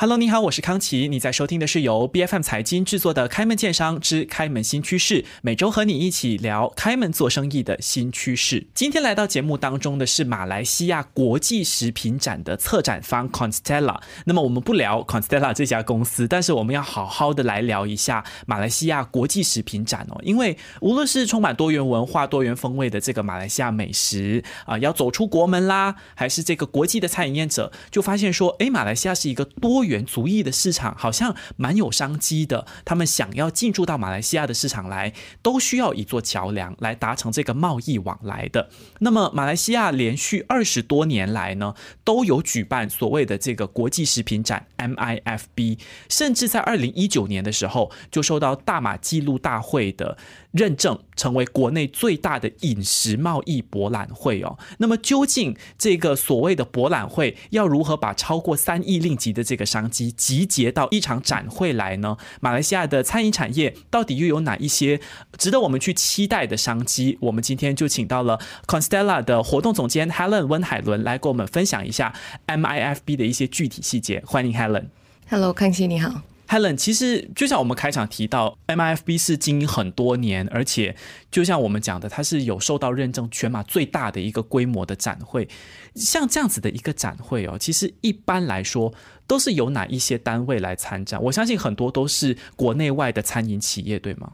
Hello，你好，我是康琪。你在收听的是由 B F M 财经制作的《开门见商之开门新趋势》，每周和你一起聊开门做生意的新趋势。今天来到节目当中的是马来西亚国际食品展的策展方 Constella。那么我们不聊 Constella 这家公司，但是我们要好好的来聊一下马来西亚国际食品展哦，因为无论是充满多元文化、多元风味的这个马来西亚美食啊，要走出国门啦，还是这个国际的餐饮业者，就发现说，哎，马来西亚是一个多。原足裔的市场好像蛮有商机的，他们想要进驻到马来西亚的市场来，都需要一座桥梁来达成这个贸易往来的。那么马来西亚连续二十多年来呢，都有举办所谓的这个国际食品展 MIFB，甚至在二零一九年的时候，就受到大马纪录大会的认证，成为国内最大的饮食贸易博览会哦。那么究竟这个所谓的博览会要如何把超过三亿令吉的这个商？商机集结到一场展会来呢？马来西亚的餐饮产业到底又有哪一些值得我们去期待的商机？我们今天就请到了 Constella 的活动总监 Helen 温海伦来跟我们分享一下 MIFB 的一些具体细节。欢迎 Helen。Hello，康熙你好。Helen，其实就像我们开场提到，MIFB 是经营很多年，而且就像我们讲的，它是有受到认证全马最大的一个规模的展会。像这样子的一个展会哦，其实一般来说。都是由哪一些单位来参展？我相信很多都是国内外的餐饮企业，对吗？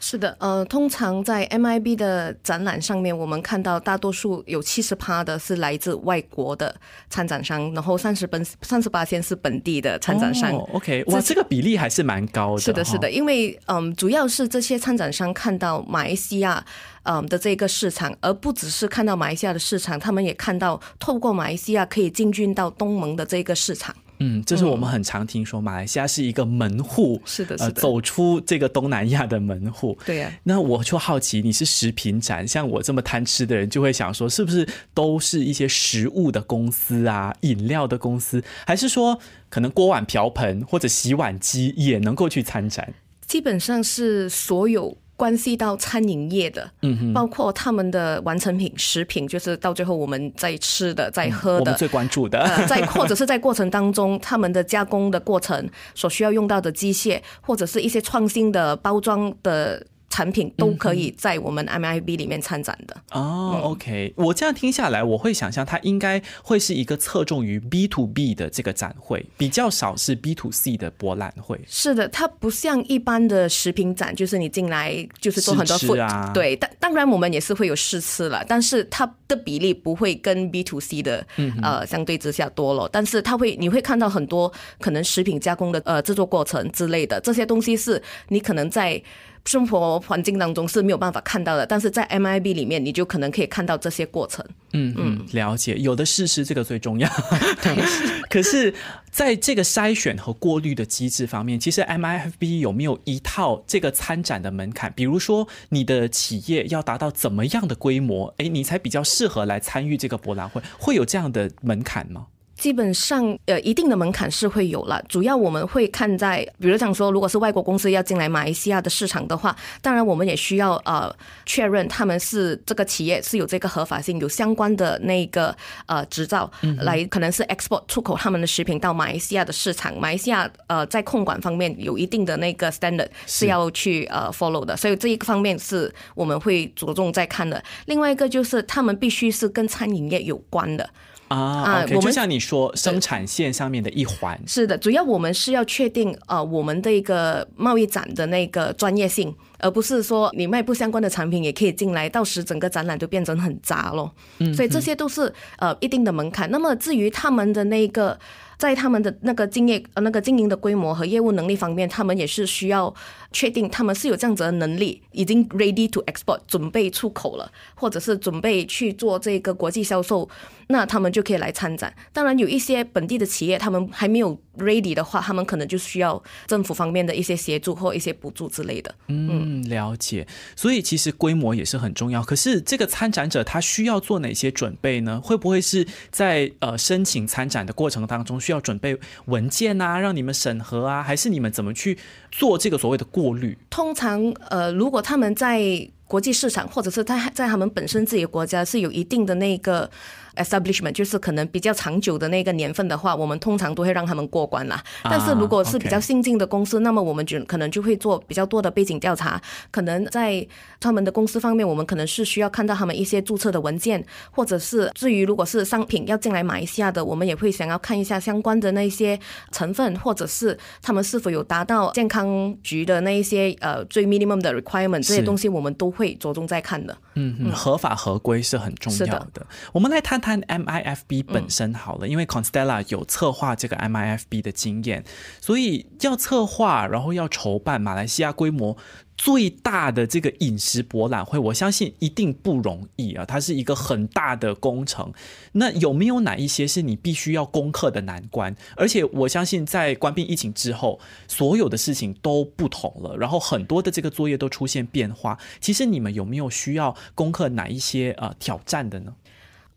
是的，呃，通常在 MIB 的展览上面，我们看到大多数有七十趴的是来自外国的参展商，然后三十本三十八间是本地的参展商。OK，哇，这个比例还是蛮高的。是的，是的，因为嗯，主要是这些参展商看到马来西亚嗯的这个市场，而不只是看到马来西亚的市场，他们也看到透过马来西亚可以进军到东盟的这个市场。嗯，这是我们很常听说，马来西亚是一个门户，是的，呃，走出这个东南亚的门户。对呀，那我就好奇，你是食品展，像我这么贪吃的人，就会想说，是不是都是一些食物的公司啊，饮料的公司，还是说可能锅碗瓢盆或者洗碗机也能够去参展？基本上是所有。关系到餐饮业的，包括他们的完成品食品，就是到最后我们在吃的、在喝的，最关注的，在或者是在过程当中，他们的加工的过程所需要用到的机械，或者是一些创新的包装的。产品都可以在我们 MIB 里面参展的哦。OK，我这样听下来，我会想象它应该会是一个侧重于 B to B 的这个展会，比较少是 B to C 的博览会。是的，它不像一般的食品展，就是你进来就是做很多试吃啊。对，但当然我们也是会有试吃了，但是它的比例不会跟 B to C 的呃相对之下多了。但是它会，你会看到很多可能食品加工的呃制作过程之类的这些东西，是你可能在。生活环境当中是没有办法看到的，但是在 M I B 里面，你就可能可以看到这些过程。嗯嗯，了解，有的事实这个最重要。可是在这个筛选和过滤的机制方面，其实 M I F B 有没有一套这个参展的门槛？比如说你的企业要达到怎么样的规模，哎，你才比较适合来参与这个博览会？会有这样的门槛吗？基本上，呃，一定的门槛是会有了。主要我们会看在，比如讲说，如果是外国公司要进来马来西亚的市场的话，当然我们也需要呃确认他们是这个企业是有这个合法性，有相关的那个呃执照来，可能是 export 出口他们的食品到马来西亚的市场。马来西亚呃在控管方面有一定的那个 standard 是要去呃 follow 的，所以这一个方面是我们会着重在看的。另外一个就是他们必须是跟餐饮业有关的。啊我就像你说，生产线上面的一环是的，主要我们是要确定呃我们的一个贸易展的那个专业性。而不是说你卖不相关的产品也可以进来，到时整个展览就变成很杂咯。嗯，所以这些都是呃一定的门槛。那么至于他们的那个在他们的那个经营呃那个经营的规模和业务能力方面，他们也是需要确定他们是有这样子的能力，已经 ready to export 准备出口了，或者是准备去做这个国际销售，那他们就可以来参展。当然有一些本地的企业，他们还没有 ready 的话，他们可能就需要政府方面的一些协助或一些补助之类的。嗯。嗯，了解。所以其实规模也是很重要。可是这个参展者他需要做哪些准备呢？会不会是在呃申请参展的过程当中需要准备文件啊，让你们审核啊？还是你们怎么去做这个所谓的过滤？通常呃，如果他们在国际市场，或者是他在他们本身自己的国家是有一定的那个。establishment 就是可能比较长久的那个年份的话，我们通常都会让他们过关啦。但是如果是比较新进的公司，那么我们就可能就会做比较多的背景调查。可能在他们的公司方面，我们可能是需要看到他们一些注册的文件，或者是至于如果是商品要进来马来西亚的，我们也会想要看一下相关的那些成分，或者是他们是否有达到健康局的那一些呃最 minimum 的 requirement 这些东西，我们都会着重在看的。嗯嗯，合法合规是很重要的。我们来谈谈 MIFB 本身好了，因为 Constella 有策划这个 MIFB 的经验，所以要策划，然后要筹办马来西亚规模。最大的这个饮食博览会，我相信一定不容易啊，它是一个很大的工程。那有没有哪一些是你必须要攻克的难关？而且我相信在关闭疫情之后，所有的事情都不同了，然后很多的这个作业都出现变化。其实你们有没有需要攻克哪一些呃挑战的呢？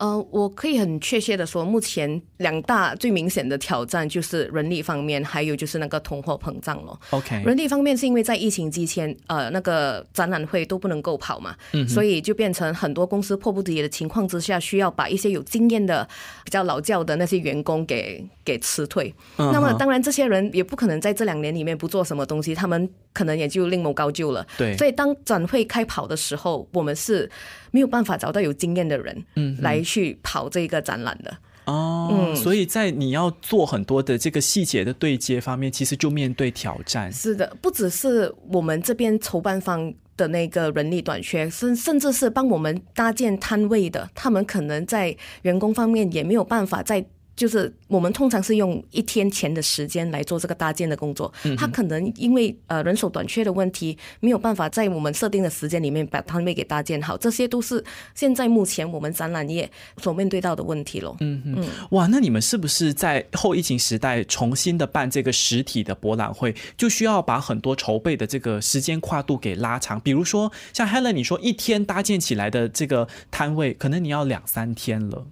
呃，我可以很确切的说，目前两大最明显的挑战就是人力方面，还有就是那个通货膨胀咯。OK，人力方面是因为在疫情期间，呃，那个展览会都不能够跑嘛，所以就变成很多公司迫不得已的情况之下，需要把一些有经验的、比较老教的那些员工给给辞退。那么当然，这些人也不可能在这两年里面不做什么东西，他们可能也就另谋高就了。对，所以当展会开跑的时候，我们是。没有办法找到有经验的人嗯，来去跑这个展览的哦，所以在你要做很多的这个细节的对接方面，其实就面对挑战。是的，不只是我们这边筹办方的那个人力短缺，甚甚至是帮我们搭建摊位的，他们可能在员工方面也没有办法在。就是我们通常是用一天前的时间来做这个搭建的工作，他可能因为呃人手短缺的问题，没有办法在我们设定的时间里面把摊位给搭建好，这些都是现在目前我们展览业所面对到的问题了。嗯嗯，哇，那你们是不是在后疫情时代重新的办这个实体的博览会，就需要把很多筹备的这个时间跨度给拉长？比如说像 Helen，你说一天搭建起来的这个摊位，可能你要两三天了。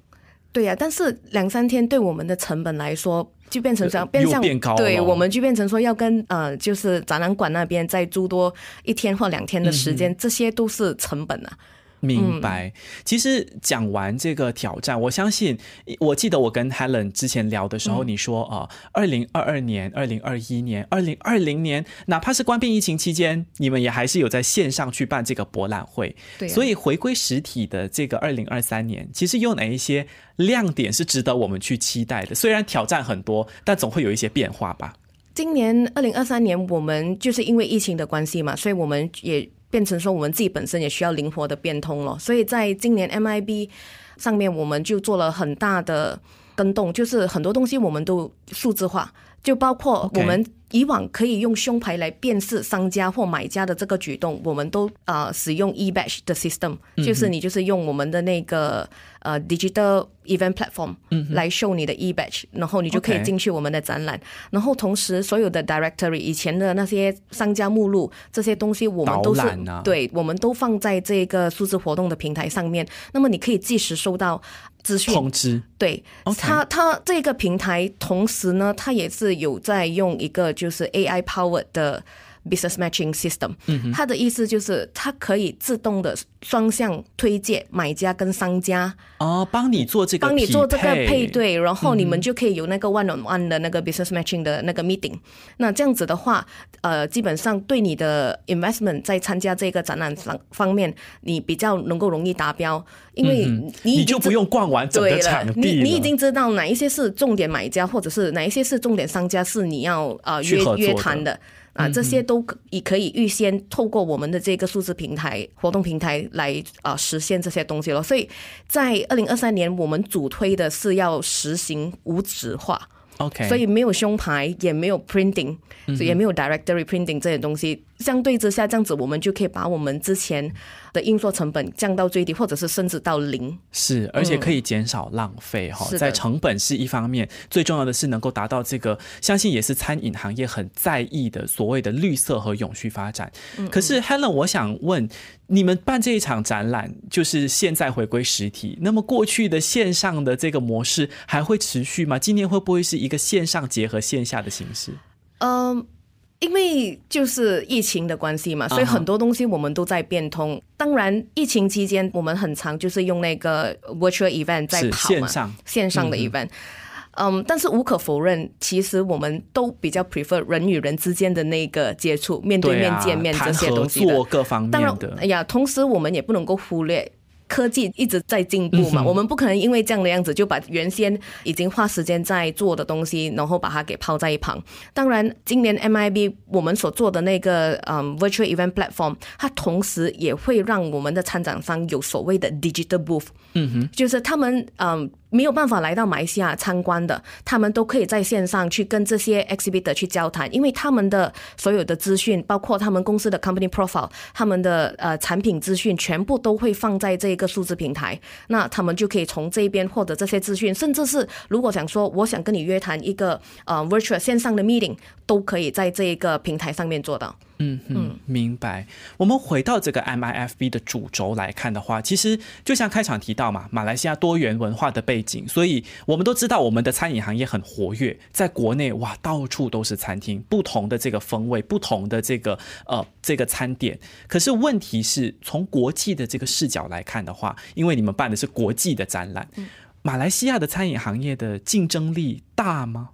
对呀，但是两三天对我们的成本来说，就变成这样，变相变高。对我们就变成说，要跟呃，就是展览馆那边再诸多一天或两天的时间，这些都是成本啊。明白。其实讲完这个挑战，我相信，我记得我跟 Helen 之前聊的时候，你说啊，二零二二年、二零二一年、二零二零年，哪怕是关闭疫情期间，你们也还是有在线上去办这个博览会。对。所以回归实体的这个二零二三年，其实有哪一些亮点是值得我们去期待的？虽然挑战很多，但总会有一些变化吧。今年二零二三年，我们就是因为疫情的关系嘛，所以我们也。变成说我们自己本身也需要灵活的变通了，所以在今年 MIB 上面，我们就做了很大的跟动，就是很多东西我们都数字化。就包括我们以往可以用胸牌来辨识商家或买家的这个举动，我们都啊使用 e b a t c h 的 system，就是你就是用我们的那个呃 digital event platform 来 show 你的 e b a t c h 然后你就可以进去我们的展览。然后同时所有的 directory 以前的那些商家目录这些东西，我们都是对，我们都放在这个数字活动的平台上面。那么你可以即时收到资讯通知。对它它这个平台，同时呢，它也是。有在用一个就是 AI powered 的 business matching system，它的意思就是它可以自动的。双向推荐买家跟商家啊，帮你做这个，帮你做这个配对，然后你们就可以有那个 One on One 的那个 Business Matching 的那个 Meeting。那这样子的话，呃，基本上对你的 Investment 在参加这个展览方方面，你比较能够容易达标，因为你你就不用逛完整个场地，你已经知道哪一些是重点买家，或者是哪一些是重点商家是你要啊约约谈的啊，这些都也可以预先透过我们的这个数字平台活动平台。来啊！实现这些东西了，所以在二零二三年，我们主推的是要实行无纸化。OK，所以没有胸牌，也没有 printing，所以也没有 directory printing 这些东西。相对之下，这样子我们就可以把我们之前的运作成本降到最低，或者是甚至到零。是，而且可以减少浪费哈。在成本是一方面，最重要的是能够达到这个，相信也是餐饮行业很在意的所谓的绿色和永续发展。可是，Helen，我想问，你们办这一场展览，就是现在回归实体，那么过去的线上的这个模式还会持续吗？今年会不会是一个线上结合线下的形式？嗯。因为就是疫情的关系嘛，所以很多东西我们都在变通。当然，疫情期间我们很常就是用那个 virtual event 在跑嘛，线上的 event。嗯，但是无可否认，其实我们都比较 prefer 人与人之间的那个接触，面对面见面这些东西。的。合各方面的。哎呀，同时我们也不能够忽略。科技一直在进步嘛，我们不可能因为这样的样子就把原先已经花时间在做的东西，然后把它给抛在一旁。当然，今年 MIB 我们所做的那个嗯 virtual event platform，它同时也会让我们的参展商有所谓的 digital booth，嗯哼，就是他们嗯。没有办法来到马来西亚参观的，他们都可以在线上去跟这些 exhibitor 去交谈，因为他们的所有的资讯，包括他们公司的 company profile，他们的呃产品资讯，全部都会放在这一个数字平台，那他们就可以从这边获得这些资讯，甚至是如果想说我想跟你约谈一个呃 virtual 线上的 meeting，都可以在这一个平台上面做到。嗯嗯，明白。我们回到这个 MIFB 的主轴来看的话，其实就像开场提到嘛，马来西亚多元文化的背景，所以我们都知道我们的餐饮行业很活跃，在国内哇，到处都是餐厅，不同的这个风味，不同的这个呃这个餐点。可是问题是，从国际的这个视角来看的话，因为你们办的是国际的展览，马来西亚的餐饮行业的竞争力大吗？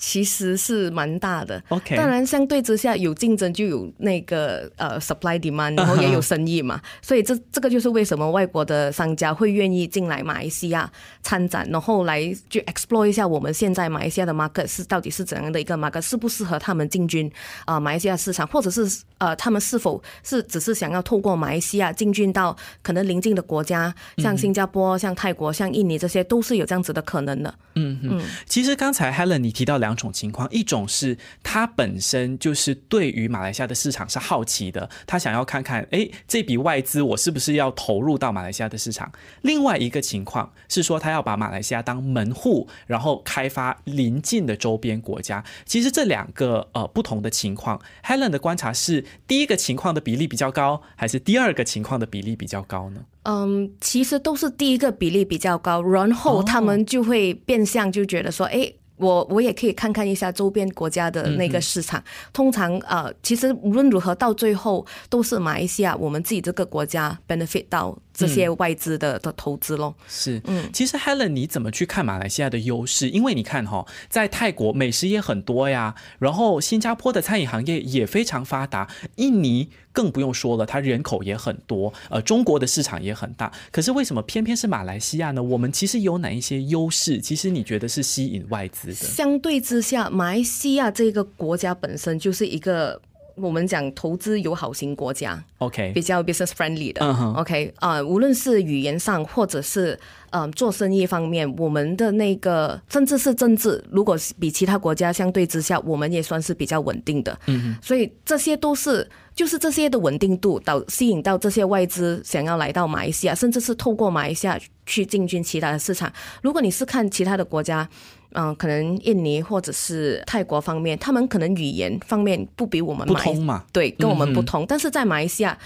其实是蛮大的，OK。当然，相对之下有竞争就有那个呃 supply demand，然后也有生意嘛。所以这这个就是为什么外国的商家会愿意进来马来西亚参展，然后来去 explore 一下我们现在马来西亚的 market 是到底是怎样的一个 market，适不适合他们进军啊马来西亚市场，或者是呃他们是否是只是想要透过马来西亚进军到可能邻近的国家，像新加坡、像泰国、像印尼，这些都是有这样子的可能的。嗯嗯，其实刚才 Helen 你提到两。两种情况，一种是他本身就是对于马来西亚的市场是好奇的，他想要看看，哎，这笔外资我是不是要投入到马来西亚的市场？另外一个情况是说，他要把马来西亚当门户，然后开发邻近的周边国家。其实这两个呃不同的情况，Helen 的观察是，第一个情况的比例比较高，还是第二个情况的比例比较高呢？嗯，其实都是第一个比例比较高，然后他们就会变相就觉得说，哎。我我也可以看看一下周边国家的那个市场。通常啊，其实无论如何，到最后都是马来西亚我们自己这个国家 benefit 到。这些外资的的投资咯，是，嗯，其实 Helen，你怎么去看马来西亚的优势？因为你看哈，在泰国美食也很多呀，然后新加坡的餐饮行业也非常发达，印尼更不用说了，它人口也很多，呃，中国的市场也很大。可是为什么偏偏是马来西亚呢？我们其实有哪一些优势？其实你觉得是吸引外资的？相对之下，马来西亚这个国家本身就是一个。我们讲投资友好型国家，OK，比较 business friendly 的，OK，啊，无论是语言上，或者是嗯做生意方面，我们的那个甚至是政治，如果比其他国家相对之下，我们也算是比较稳定的，嗯，所以这些都是就是这些的稳定度导吸引到这些外资想要来到马来西亚，甚至是透过马来西亚去进军其他的市场。如果你是看其他的国家。嗯，可能印尼或者是泰国方面，他们可能语言方面不比我们不通嘛，对，跟我们不通。但是在马来西亚，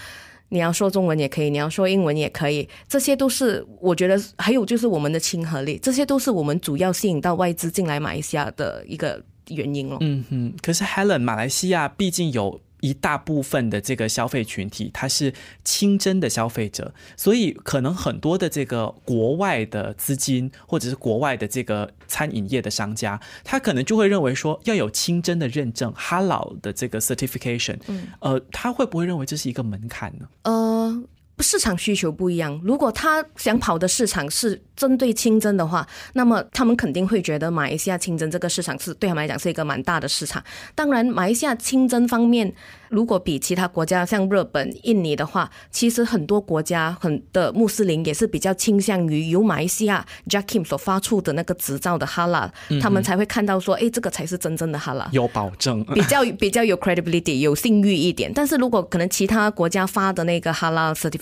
你要说中文也可以，你要说英文也可以，这些都是我觉得还有就是我们的亲和力，这些都是我们主要吸引到外资进来马来西亚的一个原因了。嗯哼，可是 Helen，马来西亚毕竟有。一大部分的这个消费群体，他是清真的消费者，所以可能很多的这个国外的资金或者是国外的这个餐饮业的商家，他可能就会认为说要有清真的认证，哈老的这个 certification，呃，他会不会认为这是一个门槛呢？呃。市场需求不一样。如果他想跑的市场是针对清真的话，那么他们肯定会觉得马来西亚清真这个市场是对他们来讲是一个蛮大的市场。当然，马来西亚清真方面，如果比其他国家像日本、印尼的话，其实很多国家很的穆斯林也是比较倾向于由马来西亚 Jack i m 所发出的那个执照的哈拉、他们才会看到说，哎，这个才是真正的哈拉，有保证，比较比较有 credibility，有信誉一点。但是如果可能其他国家发的那个哈拉 certi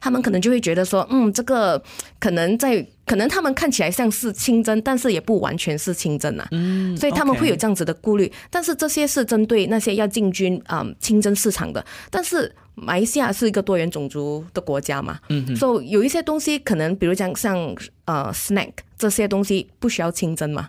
他们可能就会觉得说，嗯，这个可能在可能他们看起来像是清真，但是也不完全是清真呐，嗯，所以他们会有这样子的顾虑。但是这些是针对那些要进军啊清真市场的。但是马来西亚是一个多元种族的国家嘛，嗯，所以有一些东西可能，比如讲像呃 snack 这些东西不需要清真嘛。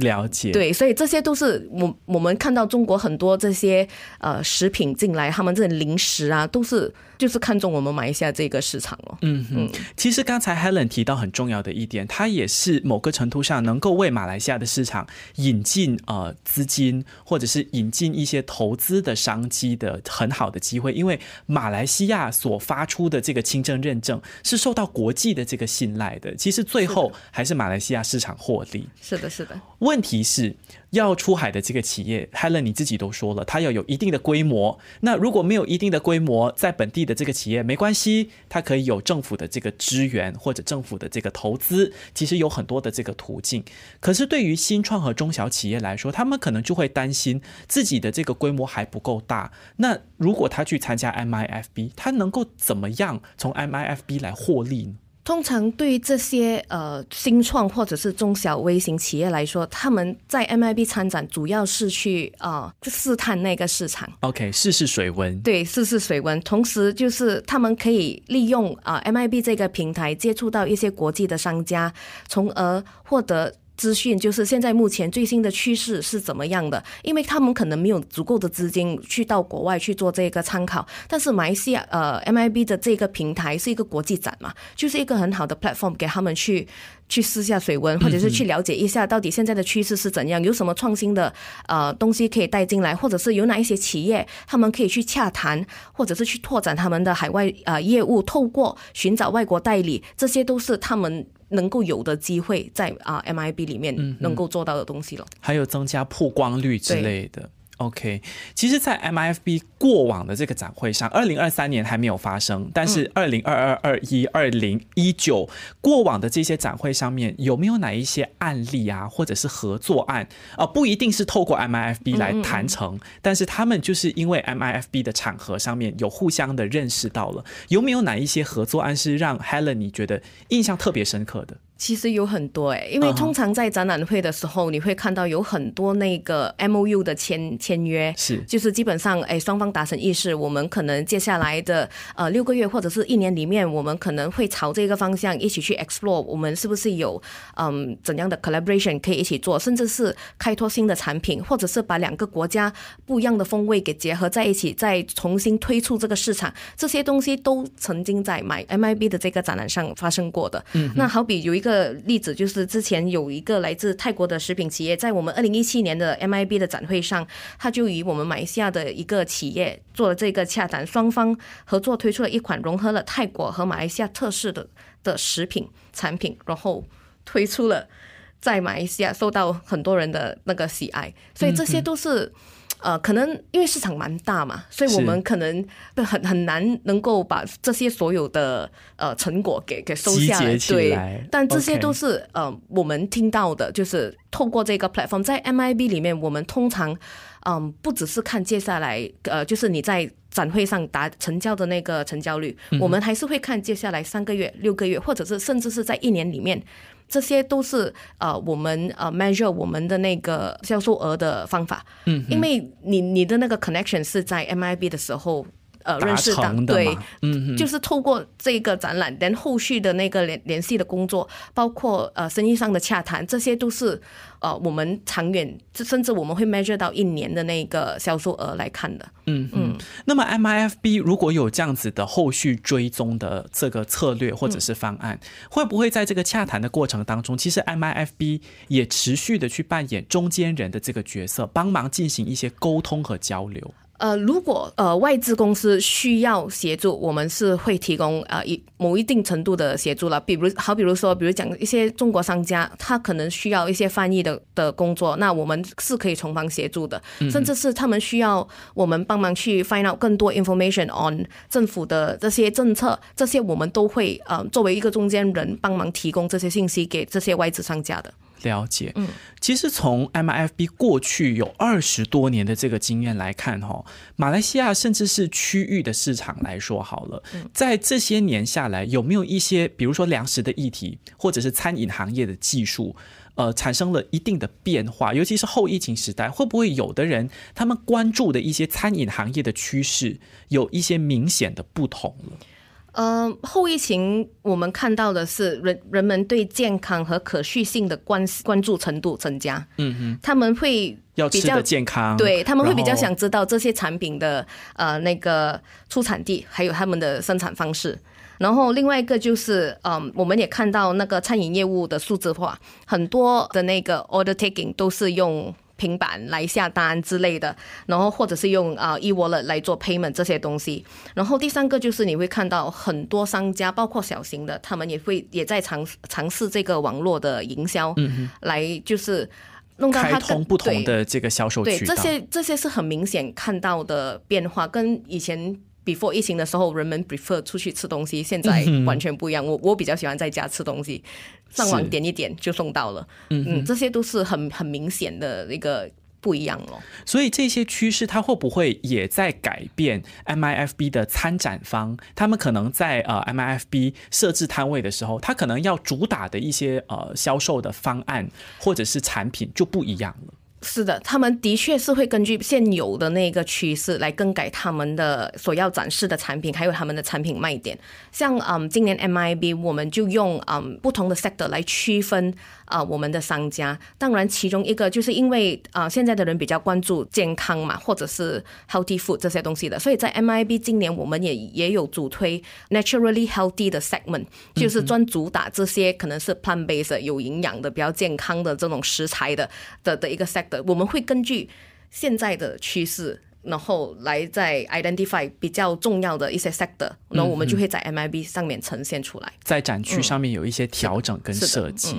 了解对，所以这些都是我我们看到中国很多这些呃食品进来，他们这零食啊，都是就是看中我们马来西亚这个市场哦。嗯嗯，其实刚才 Helen 提到很重要的一点，它也是某个程度上能够为马来西亚的市场引进呃资金，或者是引进一些投资的商机的很好的机会。因为马来西亚所发出的这个清真认证是受到国际的这个信赖的，其实最后还是马来西亚市场获利。是的，是的。问题是，要出海的这个企业，Helen 你自己都说了，它要有一定的规模。那如果没有一定的规模，在本地的这个企业没关系，它可以有政府的这个支援或者政府的这个投资，其实有很多的这个途径。可是对于新创和中小企业来说，他们可能就会担心自己的这个规模还不够大。那如果他去参加 MIFB，他能够怎么样从 MIFB 来获利呢？通常对这些呃新创或者是中小微型企业来说，他们在 MIB 参展主要是去啊试探那个市场，OK，试试水温。对，试试水温，同时就是他们可以利用啊 MIB 这个平台接触到一些国际的商家，从而获得。资讯就是现在目前最新的趋势是怎么样的？因为他们可能没有足够的资金去到国外去做这个参考。但是马来西亚呃 MIB 的这个平台是一个国际展嘛，就是一个很好的 platform 给他们去去试下水温，或者是去了解一下到底现在的趋势是怎样，有什么创新的呃东西可以带进来，或者是有哪一些企业他们可以去洽谈，或者是去拓展他们的海外呃业务，透过寻找外国代理，这些都是他们。能够有的机会在啊 MIB 里面能够做到的东西了，还有增加曝光率之类的。OK，其实，在 MIFB 过往的这个展会上，二零二三年还没有发生。但是，二零二二、二一、二零一九过往的这些展会上面，有没有哪一些案例啊，或者是合作案啊？不一定是透过 MIFB 来谈成，但是他们就是因为 MIFB 的场合上面有互相的认识到了，有没有哪一些合作案是让 Helen 你觉得印象特别深刻的？其实有很多哎，因为通常在展览会的时候，你会看到有很多那个 M O U 的签签约，是就是基本上哎双方达成意识，我们可能接下来的呃六个月或者是一年里面，我们可能会朝这个方向一起去 explore，我们是不是有嗯怎样的 collaboration 可以一起做，甚至是开拓新的产品，或者是把两个国家不一样的风味给结合在一起，再重新推出这个市场，这些东西都曾经在买 M I B 的这个展览上发生过的。嗯，那好比有一个。例子就是之前有一个来自泰国的食品企业在我们二零一七年的 MIB 的展会上，他就与我们马来西亚的一个企业做了这个洽谈，双方合作推出了一款融合了泰国和马来西亚特色的的食品产品，然后推出了在马来西亚受到很多人的那个喜爱，所以这些都是。呃，可能因为市场蛮大嘛，所以我们可能很很难能够把这些所有的呃成果给给收下来。对，但这些都是呃我们听到的，就是透过这个 platform，在 MIB 里面，我们通常嗯不只是看接下来呃就是你在展会上达成交的那个成交率，我们还是会看接下来三个月、六个月，或者是甚至是在一年里面。这些都是呃，我们呃，measure 我们的那个销售额的方法。嗯，因为你你的那个 connection 是在 MIB 的时候。呃，认识的对，嗯嗯，就是透过这个展览，连后续的那个联联系的工作，包括呃生意上的洽谈，这些都是呃我们长远，甚至我们会 measure 到一年的那个销售额来看的，嗯嗯。那么 M I F B 如果有这样子的后续追踪的这个策略或者是方案，会不会在这个洽谈的过程当中，其实 M I F B 也持续的去扮演中间人的这个角色，帮忙进行一些沟通和交流。呃，如果呃外资公司需要协助，我们是会提供呃一某一定程度的协助了。比如，好比如说，比如讲一些中国商家，他可能需要一些翻译的的工作，那我们是可以从旁协助的。甚至是他们需要我们帮忙去 find out 更多 information on 政府的这些政策，这些我们都会呃作为一个中间人帮忙提供这些信息给这些外资商家的。了解，嗯，其实从 MFB 过去有二十多年的这个经验来看，哈，马来西亚甚至是区域的市场来说，好了，在这些年下来，有没有一些，比如说粮食的议题，或者是餐饮行业的技术，呃，产生了一定的变化？尤其是后疫情时代，会不会有的人他们关注的一些餐饮行业的趋势，有一些明显的不同了？呃，后疫情我们看到的是人人们对健康和可续性的关关注程度增加，嗯嗯，他们会要较健康，对他们会比较想知道这些产品的呃那个出产地，还有他们的生产方式。然后另外一个就是，嗯，我们也看到那个餐饮业务的数字化，很多的那个 order taking 都是用。平板来下单之类的，然后或者是用啊，eWallet 来做 payment 这些东西。然后第三个就是你会看到很多商家，包括小型的，他们也会也在尝尝试这个网络的营销，来就是弄到开通不同的这个销售渠道。对这些这些是很明显看到的变化，跟以前。before 疫情的时候，人们 prefer 出去吃东西，现在完全不一样。我我比较喜欢在家吃东西，上网点一点就送到了。嗯，这些都是很很明显的一个不一样哦，所以这些趋势，它会不会也在改变 MIFB 的参展方？他们可能在呃 MIFB 设置摊位的时候，他可能要主打的一些呃销售的方案或者是产品就不一样了。是的，他们的确是会根据现有的那个趋势来更改他们的所要展示的产品，还有他们的产品卖点。像嗯，今年 MIB 我们就用嗯不同的 sector 来区分。啊，我们的商家，当然其中一个就是因为啊，现在的人比较关注健康嘛，或者是 healthy food 这些东西的，所以在 MIB 今年我们也也有主推 naturally healthy 的 segment，就是专主打这些可能是 plant-based 有营养的、比较健康的这种食材的的的一个 sector。我们会根据现在的趋势，然后来再 identify 比较重要的一些 sector，然后我们就会在 MIB 上面呈现出来，在展区上面有一些调整跟设计。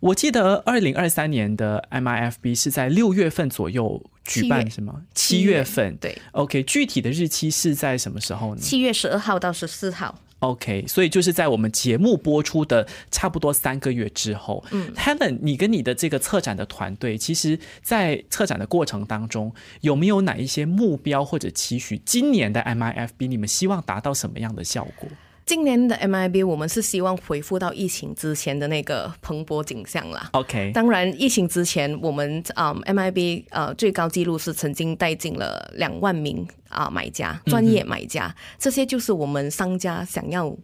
我记得二零二三年的 MIFB 是在六月份左右举办，是吗？七月份，对。OK，具体的日期是在什么时候呢？七月十二号到十四号。OK，所以就是在我们节目播出的差不多三个月之后。嗯，Heaven，你跟你的这个策展的团队，其实，在策展的过程当中，有没有哪一些目标或者期许？今年的 MIFB，你们希望达到什么样的效果？今年的 MIB，我们是希望恢复到疫情之前的那个蓬勃景象啦。OK，当然，疫情之前，我们啊 MIB 呃最高记录是曾经带进了两万名啊买家，专业买家，这些就是我们商家想要。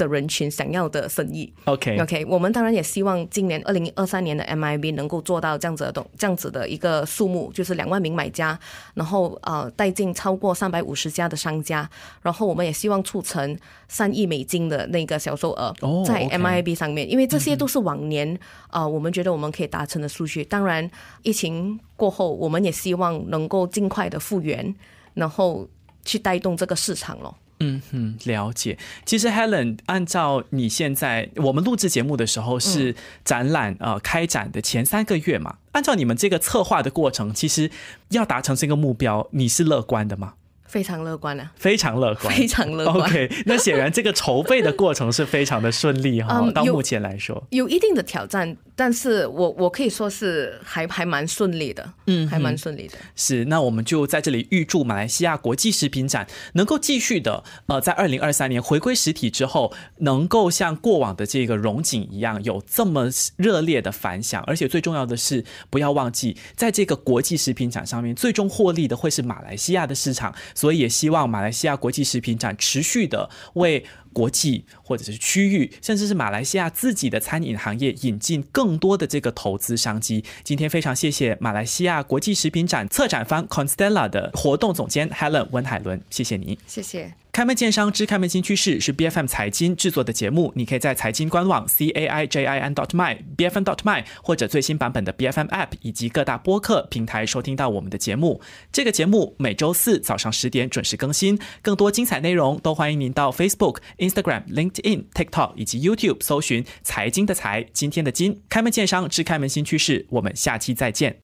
的人群想要的生意，OK OK，我们当然也希望今年二零二三年的 MIB 能够做到这样子的这样子的一个数目，就是两万名买家，然后呃带进超过三百五十家的商家，然后我们也希望促成三亿美金的那个销售额在 MIB 上面，因为这些都是往年啊我们觉得我们可以达成的数据。当然，疫情过后，我们也希望能够尽快的复原，然后去带动这个市场咯。嗯哼，了解。其实，Helen，按照你现在我们录制节目的时候是展览呃开展的前三个月嘛？按照你们这个策划的过程，其实要达成这个目标，你是乐观的吗？非常乐观啊！非常乐观，非常乐观。OK，那显然这个筹备的过程是非常的顺利哈。到目前来说，有一定的挑战。但是我我可以说是还还蛮顺利的，嗯，还蛮顺利的。是，那我们就在这里预祝马来西亚国际食品展能够继续的，呃，在二零二三年回归实体之后，能够像过往的这个荣景一样有这么热烈的反响，而且最重要的是，不要忘记，在这个国际食品展上面，最终获利的会是马来西亚的市场，所以也希望马来西亚国际食品展持续的为。国际或者是区域，甚至是马来西亚自己的餐饮行业，引进更多的这个投资商机。今天非常谢谢马来西亚国际食品展策展方 Constella 的活动总监 Helen 温海伦，谢谢你，谢谢。开门见山之开门新趋势是 B F M 财经制作的节目，你可以在财经官网 c a i j i n dot my b f m dot my 或者最新版本的 B F M App 以及各大播客平台收听到我们的节目。这个节目每周四早上十点准时更新，更多精彩内容都欢迎您到 Facebook、Instagram、LinkedIn、TikTok 以及 YouTube 搜寻财经的财今天的金开门见山之开门新趋势，我们下期再见。